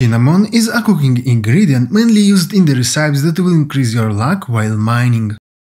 Cinnamon is a cooking ingredient mainly used in the recipes that will increase your luck while mining.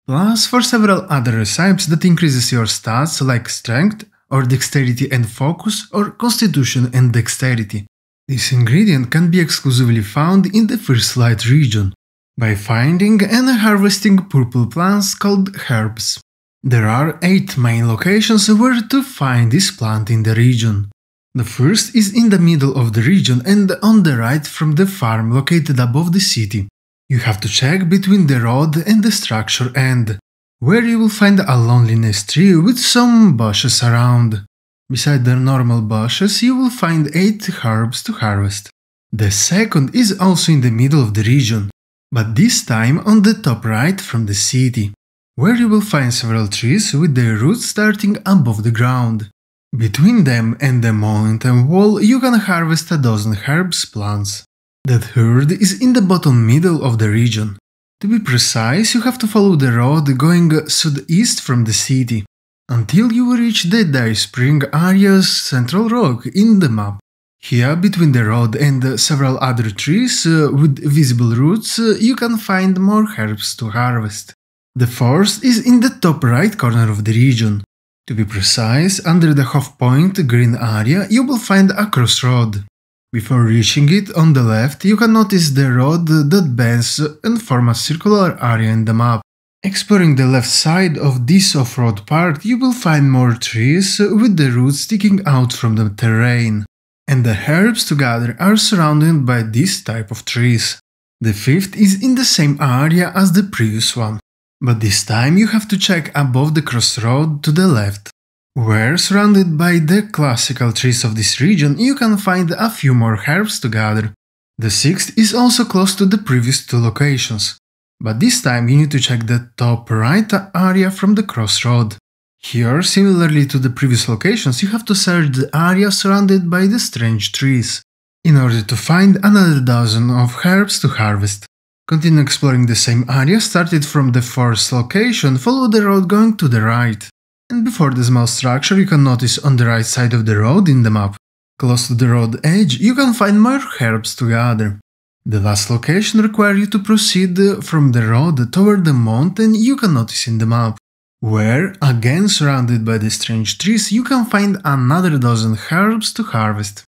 Plus, for several other recipes that increases your stats like strength or dexterity and focus or constitution and dexterity. This ingredient can be exclusively found in the First Light region by finding and harvesting purple plants called herbs. There are 8 main locations where to find this plant in the region. The first is in the middle of the region and on the right from the farm located above the city. You have to check between the road and the structure end, where you will find a loneliness tree with some bushes around. Beside the normal bushes, you will find 8 herbs to harvest. The second is also in the middle of the region, but this time on the top right from the city, where you will find several trees with their roots starting above the ground. Between them and the mountain wall you can harvest a dozen herbs plants. That herd is in the bottom middle of the region. To be precise, you have to follow the road going southeast from the city, until you reach the Dye Spring area's central rock in the map. Here, between the road and several other trees uh, with visible roots, uh, you can find more herbs to harvest. The forest is in the top right corner of the region. To be precise, under the half point green area you will find a crossroad. Before reaching it, on the left you can notice the road that bends and forms a circular area in the map. Exploring the left side of this off-road part you will find more trees with the roots sticking out from the terrain. And the herbs to gather are surrounded by this type of trees. The fifth is in the same area as the previous one. But this time you have to check above the crossroad to the left. Where, surrounded by the classical trees of this region, you can find a few more herbs to gather. The sixth is also close to the previous two locations. But this time you need to check the top right area from the crossroad. Here, similarly to the previous locations, you have to search the area surrounded by the strange trees, in order to find another dozen of herbs to harvest. Continue exploring the same area, started from the first location, follow the road going to the right. And before the small structure you can notice on the right side of the road in the map, close to the road edge, you can find more herbs to gather. The last location requires you to proceed from the road toward the mountain you can notice in the map, where, again surrounded by the strange trees, you can find another dozen herbs to harvest.